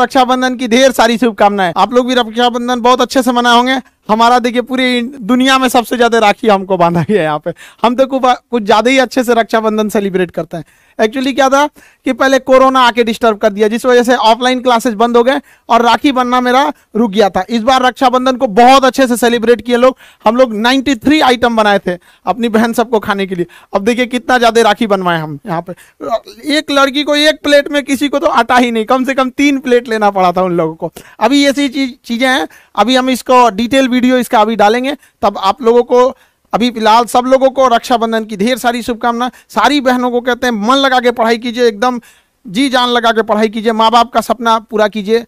रक्षाबंधन की ढेर सारी शुभकामनाएं आप लोग भी रक्षाबंधन बहुत अच्छे से मनाए होंगे हमारा देखिए पूरी दुनिया में सबसे ज्यादा राखी हमको बांधा गया है यहाँ पे हम तो कुछ ज्यादा ही अच्छे से रक्षाबंधन सेलिब्रेट करते हैं एक्चुअली क्या था कि पहले कोरोना आके डिस्टर्ब कर दिया जिस वजह से ऑफलाइन क्लासेस बंद हो गए और राखी बनना मेरा रुक गया था इस बार रक्षाबंधन को बहुत अच्छे से सेलिब्रेट किए लोग हम लोग नाइन्टी आइटम बनाए थे अपनी बहन सबको खाने के लिए अब देखिए कितना ज्यादा राखी बनवाए हम यहाँ पे एक लड़की को एक प्लेट में किसी को तो आटा ही नहीं कम से कम तीन प्लेट लेना पड़ा था उन लोगों को अभी ऐसी चीजें हैं अभी हम इसको डिटेल वीडियो इसका अभी डालेंगे तब आप लोगों को अभी फिलहाल सब लोगों को रक्षाबंधन की ढेर सारी शुभकामना सारी बहनों को कहते हैं मन लगा के पढ़ाई कीजिए एकदम जी जान लगा के पढ़ाई कीजिए माँ बाप का सपना पूरा कीजिए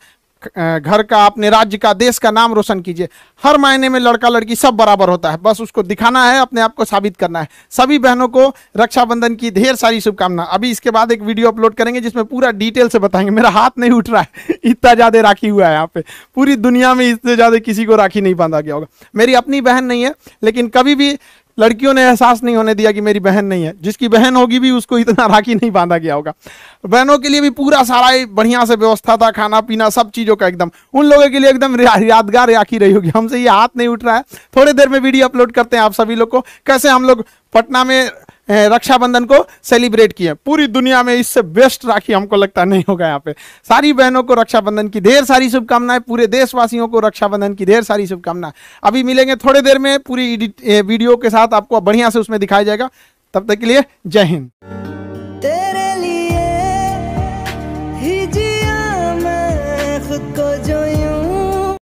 घर का अपने राज्य का देश का नाम रोशन कीजिए हर मायने में लड़का लड़की सब बराबर होता है बस उसको दिखाना है अपने आप को साबित करना है सभी बहनों को रक्षाबंधन की ढेर सारी शुभकामना अभी इसके बाद एक वीडियो अपलोड करेंगे जिसमें पूरा डिटेल से बताएंगे मेरा हाथ नहीं उठ रहा है इतना ज़्यादा राखी हुआ है यहाँ पे पूरी दुनिया में इतने ज़्यादा किसी को राखी नहीं बांधा गया होगा मेरी अपनी बहन नहीं है लेकिन कभी भी लड़कियों ने एहसास नहीं होने दिया कि मेरी बहन नहीं है जिसकी बहन होगी भी उसको इतना राखी नहीं बांधा गया होगा बहनों के लिए भी पूरा सारा बढ़िया से व्यवस्था था खाना पीना सब चीज़ों का एकदम उन लोगों के लिए एकदम यादगार राखी रही होगी हमसे ये हाथ नहीं उठ रहा है थोड़ी देर में वीडियो अपलोड करते हैं आप सभी लोग को कैसे हम लोग पटना में रक्षाबंधन को सेलिब्रेट किए पूरी दुनिया में इससे बेस्ट राखी हमको लगता नहीं होगा यहाँ पे सारी बहनों को रक्षाबंधन की ढेर सारी शुभकामनाएं पूरे देशवासियों को रक्षाबंधन की ढेर सारी शुभकामनाएं अभी मिलेंगे थोड़ी देर में पूरी वीडियो के साथ आपको बढ़िया से उसमें दिखाया जाएगा तब तक के लिए जय हिंद तेरे लिए ही जिया मैं खुद को जो